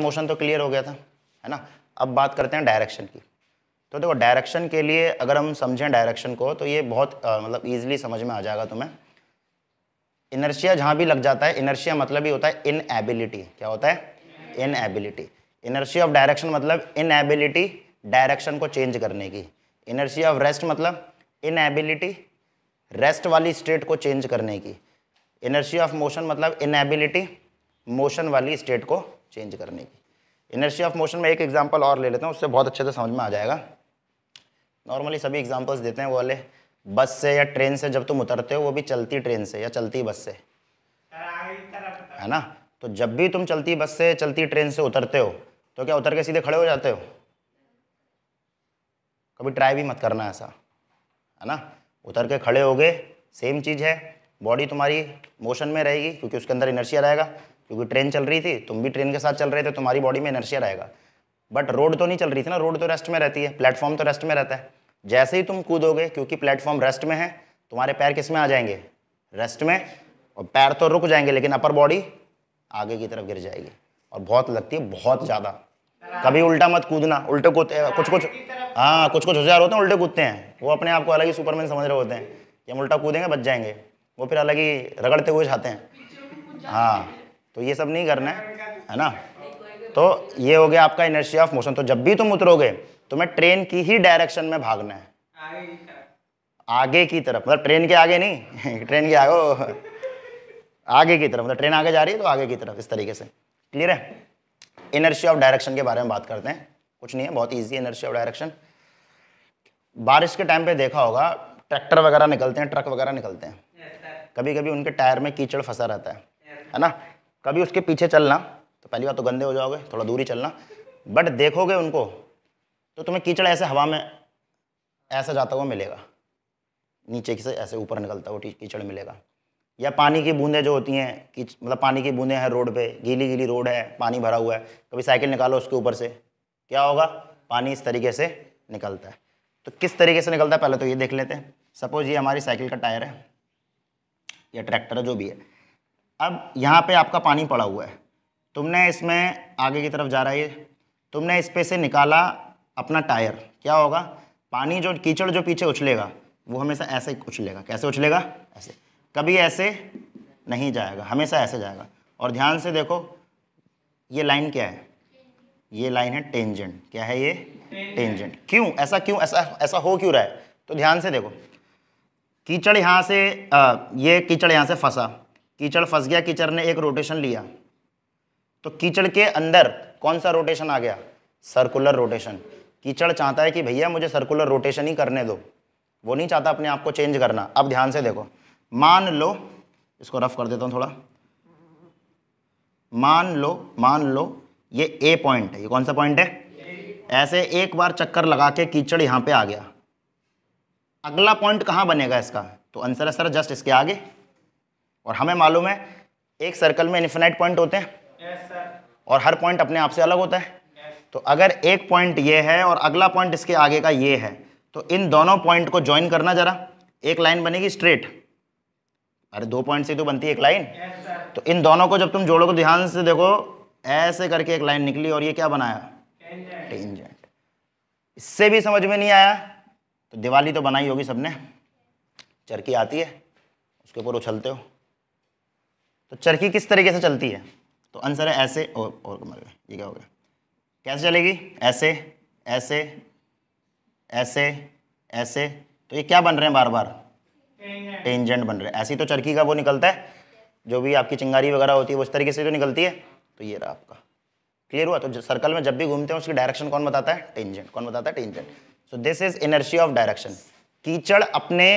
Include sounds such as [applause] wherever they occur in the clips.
तो मोशन तो क्लियर हो गया था है ना अब बात करते हैं डायरेक्शन की तो देखो डायरेक्शन के लिए अगर हम समझें डायरेक्शन को तो ये बहुत आ, मतलब ईजिली समझ में आ जाएगा तुम्हें इनर्शिया जहाँ भी लग जाता है इनर्शिया मतलब ही होता है इनएबिलिटी क्या होता है इनएबिलिटी इनर्शिया ऑफ डायरेक्शन मतलब इनएबिलिटी डायरेक्शन को चेंज करने की इनर्शिया ऑफ रेस्ट मतलब इनएबिलिटी रेस्ट वाली स्टेट को चेंज करने की इनर्शिया ऑफ मोशन मतलब इनएबिलिटी मोशन वाली स्टेट को चेंज करने की इनर्शिया ऑफ मोशन में एक एग्जाम्पल और ले लेता हूँ उससे बहुत अच्छे से समझ में आ जाएगा नॉर्मली सभी एग्जाम्पल्स देते हैं वो वाले बस से या ट्रेन से जब तुम उतरते हो वो भी चलती ट्रेन से या चलती बस से है ना तो जब भी तुम चलती बस से चलती ट्रेन से उतरते हो तो क्या उतर के सीधे खड़े हो जाते हो कभी ट्राई भी मत करना ऐसा है ना उतर के खड़े हो गए सेम चीज़ है बॉडी तुम्हारी मोशन में रहेगी क्योंकि उसके अंदर इनर्शिया रहेगा क्योंकि ट्रेन चल रही थी तुम भी ट्रेन के साथ चल रहे थे तुम्हारी बॉडी में एनर्शिया रहेगा बट रोड तो नहीं चल रही थी ना रोड तो रेस्ट में रहती है प्लेटफॉर्म तो रेस्ट में रहता है जैसे ही तुम कूदोगे क्योंकि प्लेटफॉर्म रेस्ट में है तुम्हारे पैर किस में आ जाएंगे रेस्ट में और पैर तो रुक जाएंगे लेकिन अपर बॉडी आगे की तरफ गिर जाएगी और बहुत लगती है बहुत ज़्यादा कभी उल्टा मत कूदना उल्टे कूदते कुछ कुछ हाँ कुछ कुछ होशियार होते हैं उल्टे कूदते हैं वो अपने आप को अलग ही सुपरमैन समझ रहे होते हैं कि हम उल्टा कूदेंगे बच जाएंगे वो फिर अलग ही रगड़ते हुए जाते हैं हाँ तो ये सब नहीं करना है है ना तो ये हो गया आपका इनर्शिया ऑफ मोशन तो जब भी तुम उतरोगे तुम्हें ट्रेन की ही डायरेक्शन में भागना है आगे की तरफ मतलब ट्रेन के आगे नहीं ट्रेन [laughs] के आगे आगे की तरफ मतलब ट्रेन आगे जा रही है तो आगे की तरफ इस तरीके से क्लियर है इनर्शी ऑफ डायरेक्शन के बारे में बात करते हैं कुछ नहीं है बहुत ईजी है इनर्शी ऑफ डायरेक्शन बारिश के टाइम पे देखा होगा ट्रैक्टर वगैरह निकलते हैं ट्रक वगैरह निकलते हैं yes, कभी कभी उनके टायर में कीचड़ फंसा रहता है yes, है ना कभी उसके पीछे चलना तो पहली बार तो गंदे हो जाओगे थोड़ा दूरी चलना बट देखोगे उनको तो तुम्हें कीचड़ ऐसे हवा में ऐसा जाता हुआ मिलेगा नीचे से ऐसे ऊपर निकलता हुआ कीचड़ मिलेगा या पानी की बूंदें जो होती हैं कि मतलब पानी की बूंदें हैं रोड पे गीली गीली रोड है पानी भरा हुआ है कभी साइकिल निकालो उसके ऊपर से क्या होगा पानी इस तरीके से निकलता है तो किस तरीके से निकलता है पहले तो ये देख लेते हैं सपोज ये हमारी साइकिल का टायर है या ट्रैक्टर है जो भी है अब यहाँ पे आपका पानी पड़ा हुआ है तुमने इसमें आगे की तरफ जा रहा है तुमने इस पे से निकाला अपना टायर क्या होगा पानी जो कीचड़ जो पीछे उछलेगा वो हमेशा ऐसे उछलेगा कैसे उछलेगा ऐसे कभी ऐसे नहीं जाएगा हमेशा ऐसे जाएगा और ध्यान से देखो ये लाइन क्या है ये लाइन है टेंजेंट क्या है ये टेंजेंट क्यों ऐसा क्यों ऐसा ऐसा हो क्यों रहा है तो ध्यान से देखो कीचड़ यहाँ से आ, ये कीचड़ यहाँ से फंसा कीचड़ फंस गया कीचड़ ने एक रोटेशन लिया तो कीचड़ के अंदर कौन सा रोटेशन आ गया सर्कुलर रोटेशन कीचड़ चाहता है कि भैया मुझे सर्कुलर रोटेशन ही करने दो वो नहीं चाहता अपने आप को चेंज करना अब ध्यान से देखो मान लो इसको रफ कर देता हूँ थोड़ा मान लो मान लो ये ए पॉइंट है ये कौन सा पॉइंट है ऐसे एक बार चक्कर लगा के कीचड़ यहाँ पे आ गया अगला पॉइंट कहाँ बनेगा इसका तो आंसर है सर जस्ट इसके आगे और हमें मालूम है एक सर्कल में इन्फिनाइट पॉइंट होते हैं yes, और हर पॉइंट अपने आप से अलग होता है yes. तो अगर एक पॉइंट ये है और अगला पॉइंट इसके आगे का ये है तो इन दोनों पॉइंट को ज्वाइन करना जरा एक लाइन बनेगी स्ट्रेट अरे दो पॉइंट से तो बनती है एक लाइन yes, तो इन दोनों को जब तुम जोड़ोगे तो ध्यान से देखो ऐसे करके एक लाइन निकली और ये क्या बनाया टेंजेंट इससे भी समझ में नहीं आया तो दिवाली तो बनाई होगी सबने चरखी आती है उसके ऊपर उछलते हो तो चरखी किस तरीके से चलती है तो आंसर है ऐसे और और मर गए ये क्या हो गया कैसे चलेगी ऐसे ऐसे ऐसे ऐसे तो ये क्या बन रहे हैं बार बार टेंजेंट बन रहे हैं ऐसी तो चरखी का वो निकलता है जो भी आपकी चिंगारी वगैरह होती है वो इस तरीके से तो निकलती है तो ये रहा आपका क्लियर हुआ तो सर्कल में जब भी घूमते हैं उसकी डायरेक्शन कौन बताता है टेंजेंट कौन बताता है tangent so this is inertia of direction कीचड़ अपने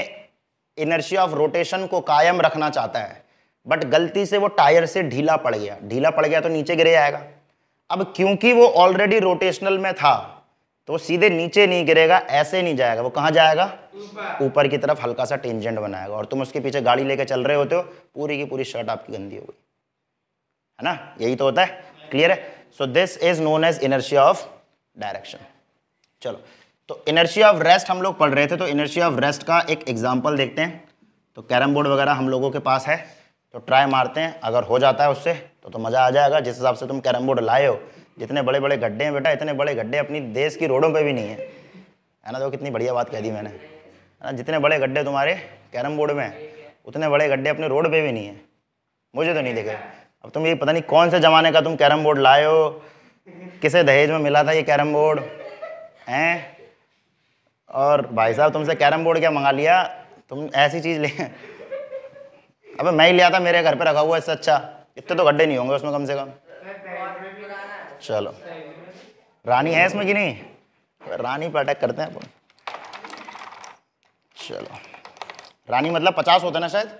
इनर्शी ऑफ रोटेशन को कायम रखना चाहता है बट गलती से वो टायर से ढीला पड़ गया ढीला पड़ गया तो नीचे गिरे जाएगा अब क्योंकि वो ऑलरेडी रोटेशनल में था तो सीधे नीचे नहीं गिरेगा ऐसे नहीं जाएगा वो कहाँ जाएगा ऊपर की तरफ हल्का सा टेंजेंट बनाएगा और तुम उसके पीछे गाड़ी लेके चल रहे होते हो पूरी की पूरी शर्ट आपकी गंदी हो गई है ना यही तो होता है क्लियर है so this is known as inertia of direction चलो तो इनर्शिया ऑफ रेस्ट हम लोग पढ़ रहे थे तो इनर्शिया ऑफ रेस्ट का एक एग्जाम्पल देखते हैं तो कैरम बोर्ड वगैरह हम लोगों के पास है तो ट्राई मारते हैं अगर हो जाता है उससे तो तो मज़ा आ जाएगा जिस हिसाब से तुम कैरम बोर्ड लाए हो जितने बड़े बड़े गड्ढे हैं बेटा इतने बड़े गड्ढे अपनी देश की रोडों पे भी नहीं है है ना तो कितनी बढ़िया बात कह दी मैंने है ना जितने बड़े गड्ढे तुम्हारे कैरम बोर्ड में हैं उतने बड़े गड्ढे अपने रोड पर भी नहीं है मुझे तो नहीं देखे अब तुम ये पता नहीं कौन से ज़माने का तुम कैरम बोर्ड लाए हो किसे दहेज में मिला था ये कैरम बोर्ड हैं और भाई साहब तुमसे कैरम बोर्ड क्या मंगा लिया तुम ऐसी चीज़ ले अबे मैं ही लिया था मेरे घर पे रखा हुआ इससे अच्छा इतने तो गड्ढे नहीं होंगे उसमें कम से कम चलो रानी है इसमें कि नहीं रानी पर अटैक करते हैं अपन चलो रानी मतलब पचास होते ना शायद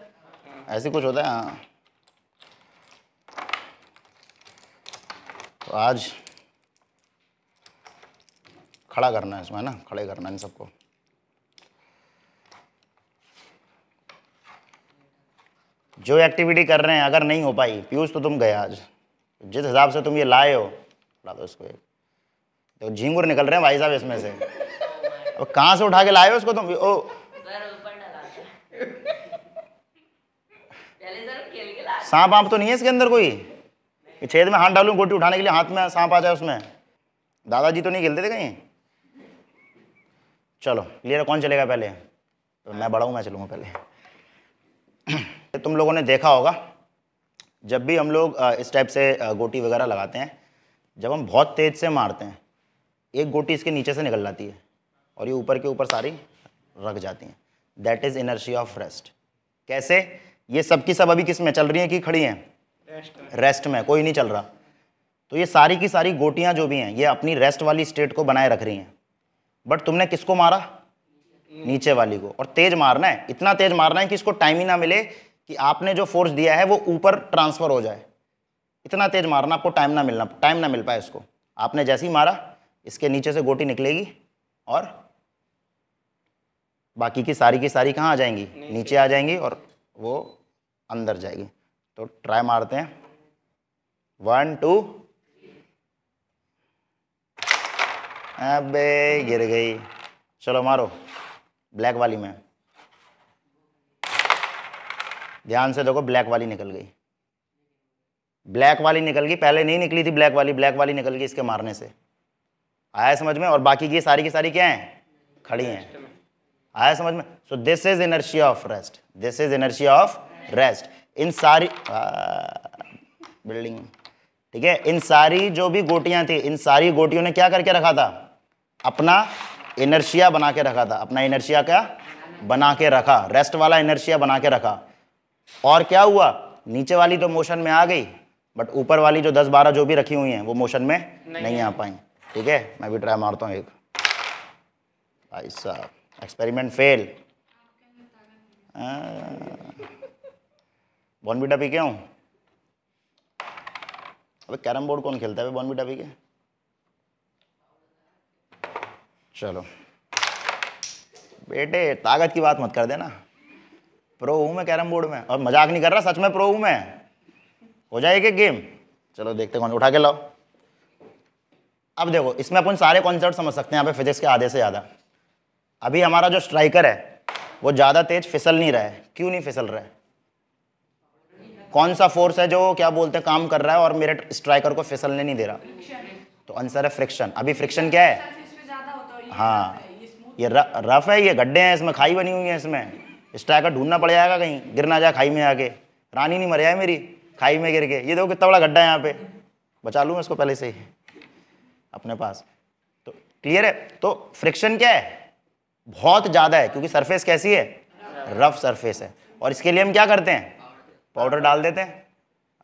ऐसे कुछ होता है हाँ तो आज खड़ा करना है इसमें है ना खड़े करना है इन सबको जो एक्टिविटी कर रहे हैं अगर नहीं हो पाई पीयूष तो तुम गए आज जिस हिसाब से तुम ये लाए हो ला दो इसको तो झींगुर निकल रहे हैं भाई साहब इसमें से अब कहाँ से उठा के लाए हो उसको तुम ओ सांप आप तो नहीं है इसके अंदर कोई छेद में हाथ डालू गोटी उठाने के लिए हाथ में सांप आ जाए उसमें दादाजी तो नहीं खेलते थे कहीं चलो क्लियर कौन चलेगा पहले तो मैं बड़ा हूँ मैं चलूँगा पहले तुम लोगों ने देखा होगा जब भी हम लोग इस टाइप से गोटी वगैरह लगाते हैं जब हम बहुत तेज़ से मारते हैं एक गोटी इसके नीचे से निकल जाती है और ये ऊपर के ऊपर सारी रख जाती हैं that is inertia of rest कैसे ये सब की सब अभी किस में चल रही हैं कि खड़ी हैं रेस्ट में कोई नहीं चल रहा तो ये सारी की सारी गोटियाँ जो भी हैं ये अपनी रेस्ट वाली स्टेट को बनाए रख रही हैं बट तुमने किसको मारा नीचे वाली को और तेज मारना है इतना तेज मारना है कि इसको टाइम ही ना मिले कि आपने जो फोर्स दिया है वो ऊपर ट्रांसफ़र हो जाए इतना तेज़ मारना आपको टाइम ना मिलना टाइम ना मिल पाए इसको आपने जैसे ही मारा इसके नीचे से गोटी निकलेगी और बाकी की सारी की सारी कहाँ आ जाएंगी नीचे आ जाएंगी और वो अंदर जाएगी तो ट्राई मारते हैं वन टू अबे गिर गई चलो मारो ब्लैक वाली में ध्यान से देखो ब्लैक वाली निकल गई ब्लैक वाली निकल गई पहले नहीं निकली थी ब्लैक वाली ब्लैक वाली निकल गई इसके मारने से आया समझ में और बाकी की सारी की सारी क्या हैं खड़ी हैं आया समझ में so this is inertia of rest this is inertia of rest इन सारी बिल्डिंग ठीक है इन सारी जो भी गोटियां थी इन सारी गोटियों ने क्या करके रखा था अपना इनर्शिया बना के रखा था अपना इनर्शिया क्या बना के रखा रेस्ट वाला इनर्शिया बना के रखा और क्या हुआ नीचे वाली तो मोशन में आ गई बट ऊपर वाली जो दस बारह जो भी रखी हुई हैं वो मोशन में नहीं, नहीं आ पाई ठीक है मैं भी ट्राई मारता हूँ एक भाई साहब एक्सपेरिमेंट फेल बीटा पी के हूँ अबे कैरम बोर्ड कौन खेलता है बीटा पी के चलो बेटे ताकत की बात मत कर देना प्रो हूँ मैं कैरम बोर्ड में और मजाक नहीं कर रहा सच में प्रो हूँ मैं हो जाएगी गेम चलो देखते कौन उठा के लाओ अब देखो इसमें अपन सारे कॉन्सेप्ट समझ सकते हैं यहाँ पे फिजिक्स के आधे से ज़्यादा अभी हमारा जो स्ट्राइकर है वो ज़्यादा तेज फिसल नहीं रहा है क्यों नहीं फिसल रहा है कौन सा फोर्स है जो क्या बोलते हैं काम कर रहा है और मेरे स्ट्राइकर को फिसलने नहीं दे रहा तो आंसर है फ्रिक्शन अभी फ्रिक्शन क्या है हाँ ये रफ है ये गड्ढे हैं इसमें खाई बनी हुई है इसमें स्ट्राइकर ढूंढना पड़ जाएगा कहीं गिर ना जाए खाई में आके रानी नहीं मर जाए मेरी खाई में गिर के ये देखो कितना बड़ा गड्ढा है यहाँ पे बचा लूँ मैं इसको पहले से ही अपने पास तो क्लियर है तो फ्रिक्शन क्या है बहुत ज़्यादा है क्योंकि सरफेस कैसी है रफ सरफेस है और इसके लिए हम क्या करते हैं पाउडर डाल देते हैं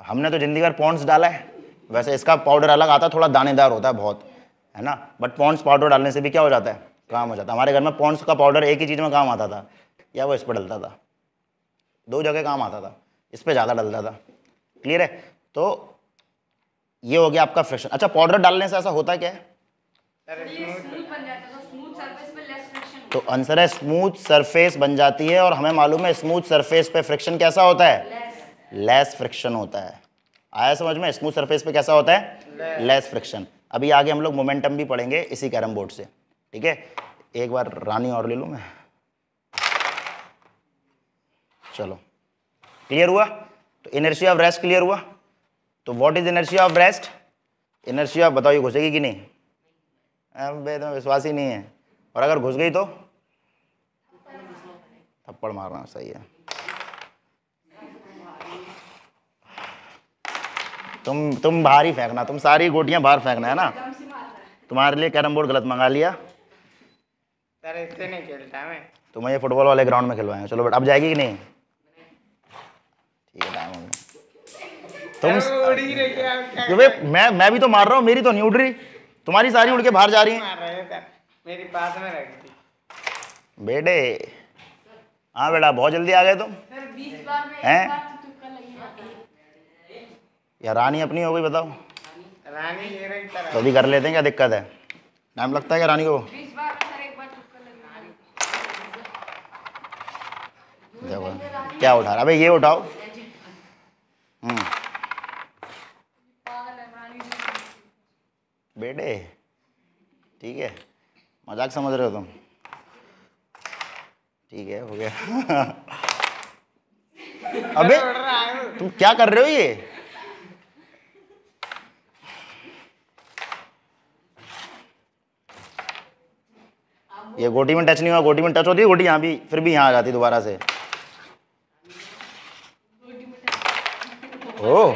हमने तो जिंदगी भर पॉन्ड्स डाला है वैसे इसका पाउडर अलग आता है थोड़ा दानेदार होता है बहुत है ना बट पॉन्ड्स पाउडर डालने से भी क्या हो जाता है काम हो जाता है हमारे घर में पॉन्ड्स का पाउडर एक ही चीज़ में काम आता था या वो इस पर डलता था दो जगह काम आता था इस पर ज़्यादा डलता था क्लियर है तो ये हो गया आपका फ्रिक्शन अच्छा पाउडर डालने से ऐसा होता क्या है तो आंसर है स्मूथ सरफेस बन जाती है और हमें मालूम है स्मूथ सरफेस पे फ्रिक्शन कैसा होता है लेस फ्रिक्शन होता है आया समझ में स्मूथ सरफेस पे कैसा होता है लेस फ्रिक्शन अभी आगे हम लोग मोमेंटम भी पढ़ेंगे इसी कैरम बोर्ड से ठीक है एक बार रानी और ले लूँ मैं चलो क्लियर हुआ तो एनर्जी ऑफ रेस्ट क्लियर हुआ तो what is inertia of rest inertia of बताओ ये घुसेगी कि नहीं अब तो विश्वास ही नहीं है और अगर घुस गई तो थप्पड़ मारना सही है तुम तुम बाहर ही फेंकना तुम सारी गोटियां बाहर फेंकना है ना तुम्हारे लिए कैरम बोर्ड गलत मंगा लिया सर इससे नहीं खेलता मैं तुम्हें ये फुटबॉल वाले ग्राउंड में खेलवाए चलो बट अब जाएगी कि नहीं ये डायमंड तुम अबे मैं मैं भी तो मार रहा हूँ मेरी तो नहीं उड़ रही तुम्हारी सारी उड़ के बाहर जा रही है मेरी पास में रखी बेटे हाँ बेटा बहुत जल्दी आ गए तुम हैं तो या रानी अपनी हो गई बताओ रानी ये रही तो अभी कर लेते हैं क्या दिक्कत है टाइम लगता है क्या रानी को देखो क्या उठा रहा अभी ये उठाओ बेटे ठीक है मजाक समझ रहे हो तुम ठीक है हो गया [laughs] अबे तुम क्या कर रहे हो ये ये गोटी में टच नहीं हुआ गोटी में टच होती है गोटी यहाँ भी फिर भी यहाँ आ जाती दोबारा से ओ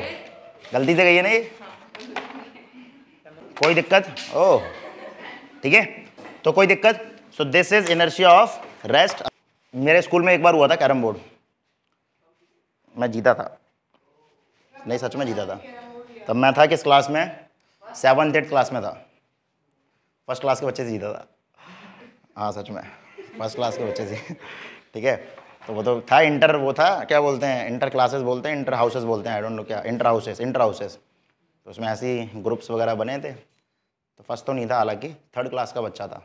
गलती से गई है ना ये कोई दिक्कत ओ ठीक है तो कोई दिक्कत so this is inertia of rest मेरे स्कूल में एक बार हुआ था कैरम बोर्ड मैं जीता था नहीं सच में जीता था तब मैं था किस क्लास में सेवन एट क्लास में था फर्स्ट क्लास के बच्चे से जीता था हाँ सच में फर्स्ट क्लास के बच्चे से ठीक है तो वो तो था इंटर वो था क्या बोलते हैं इंटर क्लासेस बोलते हैं इंटर हाउसेस बोलते हैं आई डोंट नो क्या इंटर हाउसेस इंटर हाउसेस तो उसमें ऐसे ही ग्रुप्स वगैरह बने थे तो फर्स्ट तो नहीं था हालांकि थर्ड क्लास का बच्चा था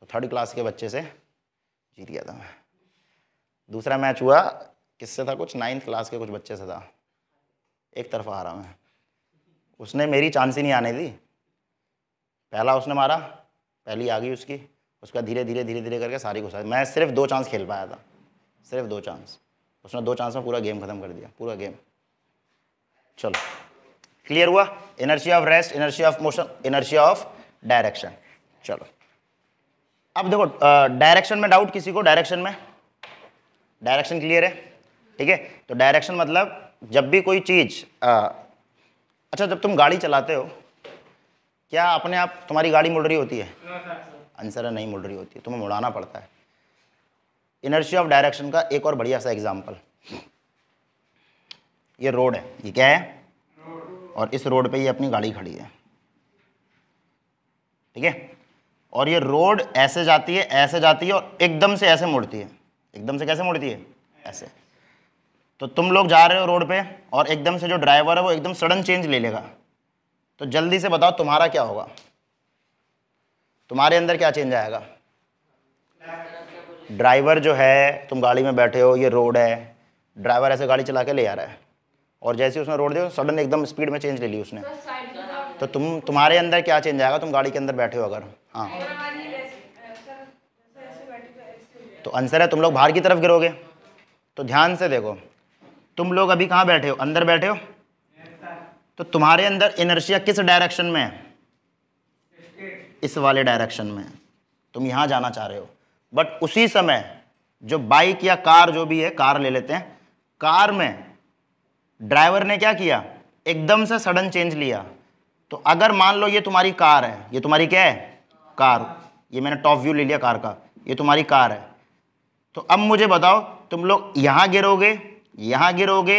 तो थर्ड क्लास के बच्चे से जीत गया था मैं दूसरा मैच हुआ किससे था कुछ नाइन्थ क्लास के कुछ बच्चे से था एक आ हारा मैं उसने मेरी चांस ही नहीं आने दी पहला उसने मारा पहली आ गई उसकी उसका धीरे धीरे धीरे धीरे करके सारी घुसा मैं सिर्फ दो चांस खेल पाया था सिर्फ दो चांस उसने दो चांस में पूरा गेम खत्म कर दिया पूरा गेम चलो क्लियर हुआ inertia of rest inertia of motion inertia of direction चलो अब देखो डायरेक्शन में डाउट किसी को डायरेक्शन में डायरेक्शन क्लियर है ठीक है तो डायरेक्शन मतलब जब भी कोई चीज़ अच्छा जब तुम गाड़ी चलाते हो क्या अपने आप तुम्हारी गाड़ी मुड़ रही होती है आंसर हाँ, हाँ, हाँ। है नहीं मुड़ रही होती है तुम्हें मुड़ाना पड़ता है इनर्शिया ऑफ डायरेक्शन का एक और बढ़िया सा एग्जाम्पल ये रोड है ये क्या है और इस रोड पे ये अपनी गाड़ी खड़ी है ठीक है और ये रोड ऐसे जाती है ऐसे जाती है और एकदम से ऐसे मुड़ती है एकदम से कैसे मुड़ती है ऐसे तो तुम लोग जा रहे हो रोड पे और एकदम से जो ड्राइवर है वो एकदम सडन चेंज ले लेगा तो जल्दी से बताओ तुम्हारा क्या होगा तुम्हारे अंदर क्या चेंज आएगा ड्राइवर जो है तुम गाड़ी में बैठे हो ये रोड है ड्राइवर ऐसे गाड़ी चला के ले आ रहा है और जैसे उसने रोड दिया सडन एकदम स्पीड में चेंज ले ली उसने तो, तो तुम तुम्हारे अंदर क्या चेंज आएगा तुम गाड़ी के अंदर बैठे हो अगर हाँ तो आंसर तो है तुम लोग बाहर की तरफ गिरोगे तो ध्यान से देखो तुम लोग अभी कहाँ बैठे हो अंदर बैठे हो तो तुम्हारे अंदर इनर्शिया किस डायरेक्शन में है इस वाले डायरेक्शन में तुम यहाँ जाना चाह रहे हो बट उसी समय जो बाइक या कार जो भी है कार ले लेते हैं कार में ड्राइवर ने क्या किया एकदम से सडन चेंज लिया तो अगर मान लो ये तुम्हारी कार है ये तुम्हारी क्या है कार ये मैंने टॉप व्यू ले लिया कार का ये तुम्हारी कार है तो अब मुझे बताओ तुम लोग यहाँ गिरोगे यहाँ गिरोगे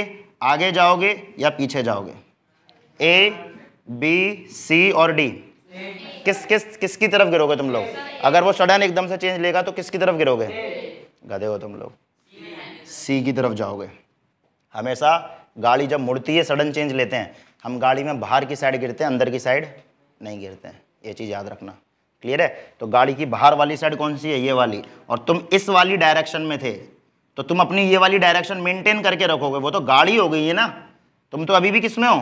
आगे जाओगे या पीछे जाओगे ए बी सी और डी किस किस किसकी तरफ गिरोगे तुम लोग अगर वो सडन एकदम से चेंज लेगा तो किसकी तरफ गिरोगे गधे हो तुम लोग सी की तरफ जाओगे हमेशा गाड़ी जब मुड़ती है सडन चेंज लेते हैं हम गाड़ी में बाहर की साइड गिरते हैं अंदर की साइड नहीं गिरते हैं ये चीज़ याद रखना क्लियर है तो गाड़ी की बाहर वाली साइड कौन सी है ये वाली और तुम इस वाली डायरेक्शन में थे तो तुम अपनी ये वाली डायरेक्शन मेंटेन करके रखोगे वो तो गाड़ी हो गई है ना तुम तो अभी भी किस में हो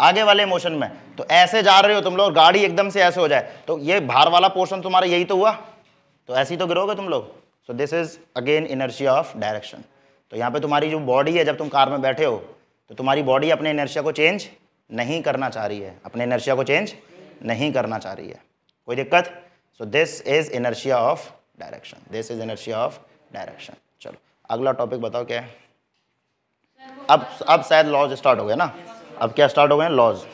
आगे वाले मोशन में तो ऐसे जा रहे हो तुम लोग गाड़ी एकदम से ऐसे हो जाए तो ये भार वाला पोर्शन तुम्हारा यही तो हुआ तो ऐसे ही तो गिरोगे तुम लोग so this is again inertia of direction तो यहाँ पे तुम्हारी जो बॉडी है जब तुम कार में बैठे हो तो तुम्हारी बॉडी अपने इनर्शिया को चेंज नहीं करना चाह रही है अपने इनर्शिया को चेंज नहीं करना चाह रही है कोई दिक्कत so this is inertia of direction this is inertia of direction चलो अगला टॉपिक बताओ क्या है अब अब शायद लॉज स्टार्ट हो गया ना अब क्या स्टार्ट हो गए लॉज